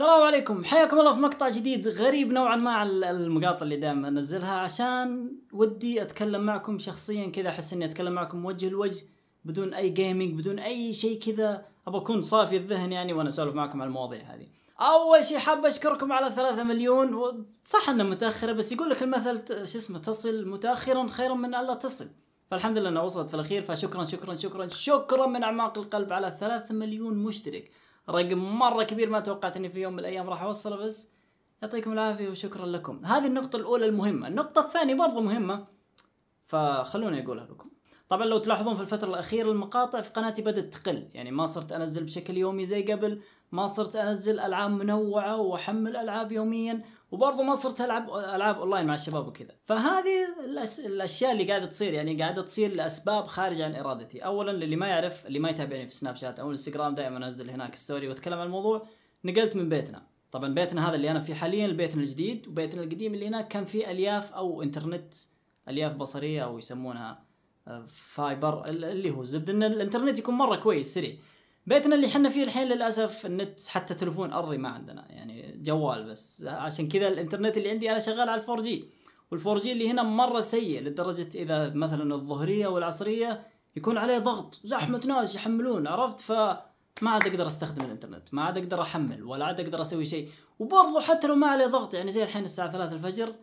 السلام عليكم حياكم الله في مقطع جديد غريب نوعا ما على المقاطع اللي دائما انزلها عشان ودي اتكلم معكم شخصيا كذا احس اني اتكلم معكم وجه لوجه بدون اي جيمنج بدون اي شيء كذا ابى اكون صافي الذهن يعني وانا اسولف معكم على المواضيع هذه اول شيء حاب اشكركم على ثلاثة مليون صح انها متاخره بس يقول لك المثل شو اسمه تصل متاخرا خيرا من الا تصل فالحمد لله انها وصلت في الاخير فشكرا شكرا شكرا شكرا من اعماق القلب على ثلاثة مليون مشترك رقم مره كبير ما توقعت اني في يوم من الايام راح اوصله بس يعطيكم العافيه وشكرا لكم هذه النقطه الاولى المهمه النقطه الثانيه برضو مهمه فخلوني اقولها لكم طبعا لو تلاحظون في الفترة الأخيرة المقاطع في قناتي بدأت تقل يعني ما صرت أنزل بشكل يومي زي قبل ما صرت أنزل ألعاب منوعة وأحمل ألعاب يوميا وبرضه ما صرت العب العاب اونلاين مع الشباب وكذا فهذه الاشياء اللي قاعده تصير يعني قاعده تصير لاسباب خارجه عن ارادتي اولا للي ما يعرف اللي ما يتابعني في سناب شات او انستغرام دائما انزل هناك ستوري واتكلم عن الموضوع نقلت من بيتنا طبعا بيتنا هذا اللي انا فيه حاليا بيتنا الجديد وبيتنا القديم اللي هناك كان فيه الياف او انترنت الياف بصريه او يسمونها فايبر آه، اللي هو الزبد ان الانترنت يكون مره كويس سريع بيتنا اللي حنا فيه الحين للاسف النت حتى تلفون ارضي ما عندنا يعني جوال بس عشان كذا الانترنت اللي عندي انا شغال على 4 جي وال4 جي اللي هنا مره سيء لدرجه اذا مثلا الظهريه والعصريه يكون عليه ضغط زحمه ناس يحملون عرفت ف ما عاد اقدر استخدم الانترنت ما عاد اقدر احمل ولا عاد اقدر اسوي شيء وبرضه حتى لو ما عليه ضغط يعني زي الحين الساعه 3 الفجر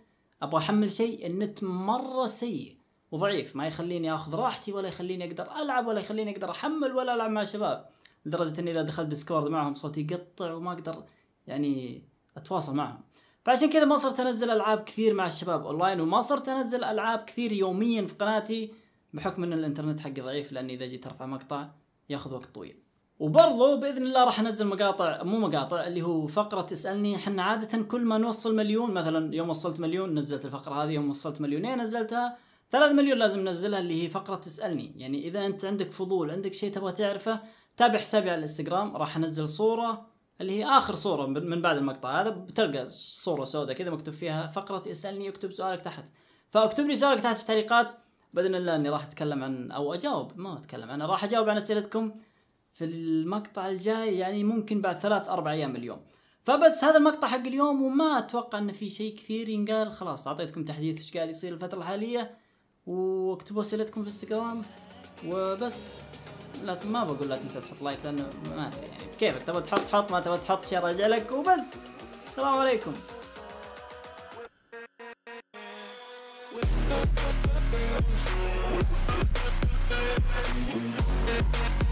ابغى احمل شيء النت مره سيء وضعيف ما يخليني اخذ راحتي ولا يخليني اقدر العب ولا يخليني اقدر احمل ولا العب مع شباب لدرجه اني اذا دخلت ديسكورد معهم صوتي يقطع وما اقدر يعني اتواصل معهم فعشان كذا ما صرت انزل العاب كثير مع الشباب اونلاين وما صرت انزل العاب كثير يوميا في قناتي بحكم ان الانترنت حقي ضعيف لاني اذا جيت ارفع مقطع ياخذ وقت طويل وبرضو باذن الله راح انزل مقاطع مو مقاطع اللي هو فقره اسالني احنا عاده كل ما نوصل مليون مثلا يوم وصلت مليون نزلت الفقره هذه يوم وصلت مليونين نزلتها 3 مليون لازم ننزلها اللي هي فقره تسالني يعني اذا انت عندك فضول عندك شيء تبغى تعرفه تابع حسابي على الانستغرام راح انزل صوره اللي هي اخر صوره من بعد المقطع هذا بتلقى صوره سوداء كذا مكتوب فيها فقره اسالني اكتب سؤالك تحت فاكتب لي سؤالك تحت في التعليقات باذن الله اني راح اتكلم عن او اجاوب ما اتكلم انا راح اجاوب عن اسئلتكم في المقطع الجاي يعني ممكن بعد ثلاث اربع ايام اليوم فبس هذا المقطع حق اليوم وما اتوقع انه في شيء كثير ينقال خلاص اعطيتكم تحديث ايش قاعد يصير الفتره الحاليه واكتبوا اسئلتكم في الانستغرام وبس لا ما بقول لا تنسى تحط لايك لانه ما ادري يعني كيفك تبغى تحط حط ما تبغى تحط شيء راجع لك وبس السلام عليكم We'll be right back.